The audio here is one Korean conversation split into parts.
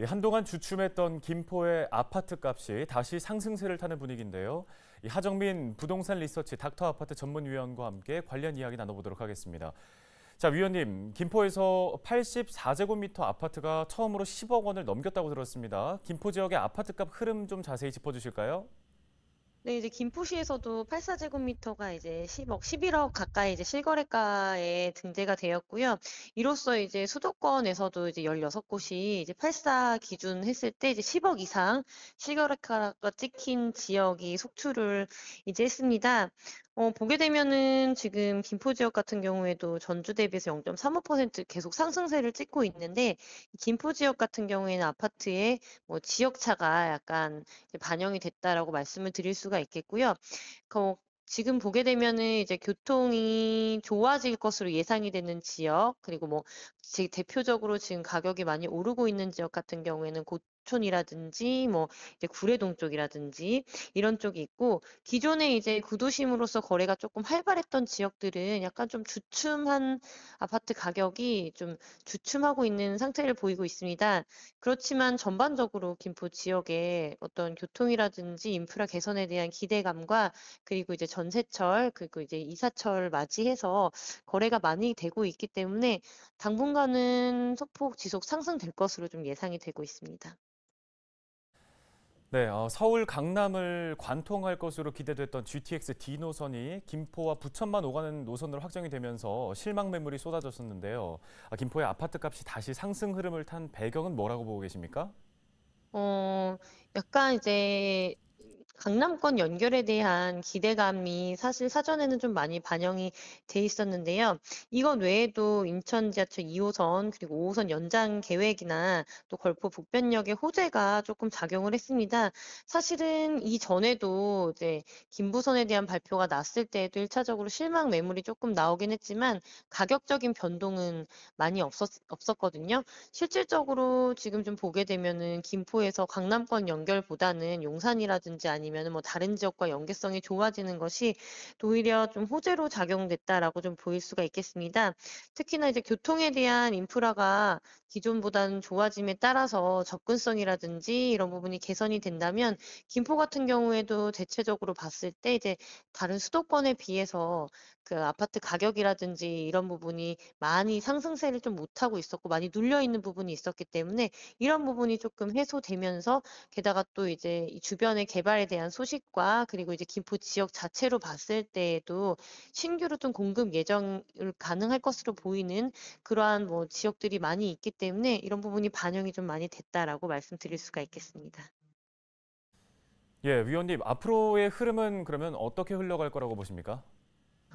예, 한동안 주춤했던 김포의 아파트 값이 다시 상승세를 타는 분위기인데요. 하정민 부동산 리서치 닥터 아파트 전문위원과 함께 관련 이야기 나눠보도록 하겠습니다. 자, 위원님, 김포에서 84제곱미터 아파트가 처음으로 10억 원을 넘겼다고 들었습니다. 김포 지역의 아파트값 흐름 좀 자세히 짚어주실까요? 근데 네, 이제 김포시에서도 84제곱미터가 이제 10억, 11억 가까이 이제 실거래가에 등재가 되었고요. 이로써 이제 수도권에서도 이제 16곳이 이제 84 기준 했을 때 이제 10억 이상 실거래가가 찍힌 지역이 속출을 이제 했습니다. 어, 보게 되면은 지금 김포 지역 같은 경우에도 전주 대비해서 0.35% 계속 상승세를 찍고 있는데 김포 지역 같은 경우에는 아파트에뭐 지역차가 약간 반영이 됐다라고 말씀을 드릴 수가 있겠고요. 그, 지금 보게 되면은 이제 교통이 좋아질 것으로 예상이 되는 지역, 그리고 뭐 대표적으로 지금 가격이 많이 오르고 있는 지역 같은 경우에는 고, 북촌이라든지 뭐 이제 구례동 쪽이라든지 이런 쪽이 있고 기존에 이제 구도심으로서 거래가 조금 활발했던 지역들은 약간 좀 주춤한 아파트 가격이 좀 주춤하고 있는 상태를 보이고 있습니다. 그렇지만 전반적으로 김포 지역의 어떤 교통이라든지 인프라 개선에 대한 기대감과 그리고 이제 전세철 그리고 이제 이사철 맞이해서 거래가 많이 되고 있기 때문에 당분간은 소폭 지속 상승될 것으로 좀 예상이 되고 있습니다. 네, 어, 서울 강남을 관통할 것으로 기대됐던 GTX D 노선이 김포와 부천만 오가는 노선으로 확정이 되면서 실망 매물이 쏟아졌었는데요. 아, 김포의 아파트 값이 다시 상승 흐름을 탄 배경은 뭐라고 보고 계십니까? 어, 약간 이제 강남권 연결에 대한 기대감이 사실 사전에는 좀 많이 반영이 돼 있었는데요. 이건 외에도 인천 지하철 2호선 그리고 5호선 연장 계획이나 또걸프 북변역의 호재가 조금 작용을 했습니다. 사실은 이전에도 이제 김부선에 대한 발표가 났을 때에도 1차적으로 실망 매물이 조금 나오긴 했지만 가격적인 변동은 많이 없었, 없었거든요. 실질적으로 지금 좀 보게 되면은 김포에서 강남권 연결보다는 용산이라든지 아니면 아니면 뭐 다른 지역과 연계성이 좋아지는 것이 오히려 좀 호재로 작용됐다라고 좀 보일 수가 있겠습니다. 특히나 이제 교통에 대한 인프라가 기존보다는 좋아짐에 따라서 접근성이라든지 이런 부분이 개선이 된다면 김포 같은 경우에도 대체적으로 봤을 때 이제 다른 수도권에 비해서 그 아파트 가격이라든지 이런 부분이 많이 상승세를 좀 못하고 있었고 많이 눌려 있는 부분이 있었기 때문에 이런 부분이 조금 해소되면서 게다가 또 이제 이 주변의 개발에 대한 대한 소식과 그리고 이제 김포 지역 자체로 봤을 때에도 신규로 좀 공급 예정을 가능할 것으로 보이는 그러한 뭐 지역들이 많이 있기 때문에 이런 부분이 반영이 좀 많이 됐다라고 말씀드릴 수가 있겠습니다. 예, 위원님 앞으로의 흐름은 그러면 어떻게 흘러갈 거라고 보십니까?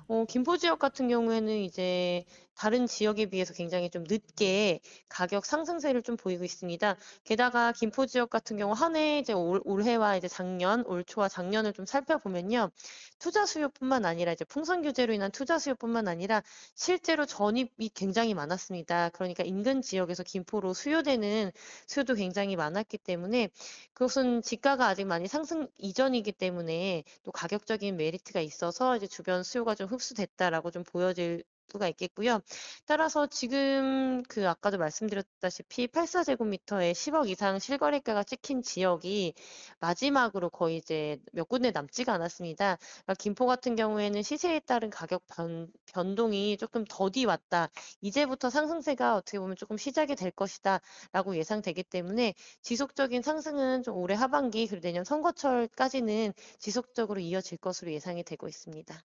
어, 김포 지역 같은 경우에는 이제 다른 지역에 비해서 굉장히 좀 늦게 가격 상승세를 좀 보이고 있습니다. 게다가 김포 지역 같은 경우 한해 이제 올, 올해와 이제 작년, 올 초와 작년을 좀 살펴보면요. 투자 수요뿐만 아니라 이제 풍선 규제로 인한 투자 수요뿐만 아니라 실제로 전입이 굉장히 많았습니다. 그러니까 인근 지역에서 김포로 수요되는 수요도 굉장히 많았기 때문에 그것은 지가가 아직 많이 상승 이전이기 때문에 또 가격적인 메리트가 있어서 이제 주변 수요가 좀 흡수됐다라고 좀 보여질 수가 있겠고요. 따라서 지금 그 아까도 말씀드렸다시피 84제곱미터에 10억 이상 실거래가가 찍힌 지역이 마지막으로 거의 이제 몇 군데 남지가 않았습니다. 그러니까 김포 같은 경우에는 시세에 따른 가격 변, 변동이 조금 더디 왔다. 이제부터 상승세가 어떻게 보면 조금 시작이 될 것이다라고 예상되기 때문에 지속적인 상승은 좀 올해 하반기 그리고 내년 선거철까지는 지속적으로 이어질 것으로 예상이 되고 있습니다.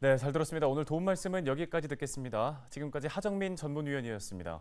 네, 잘 들었습니다. 오늘 도움 말씀은 여기까지 듣겠습니다. 지금까지 하정민 전문위원이었습니다.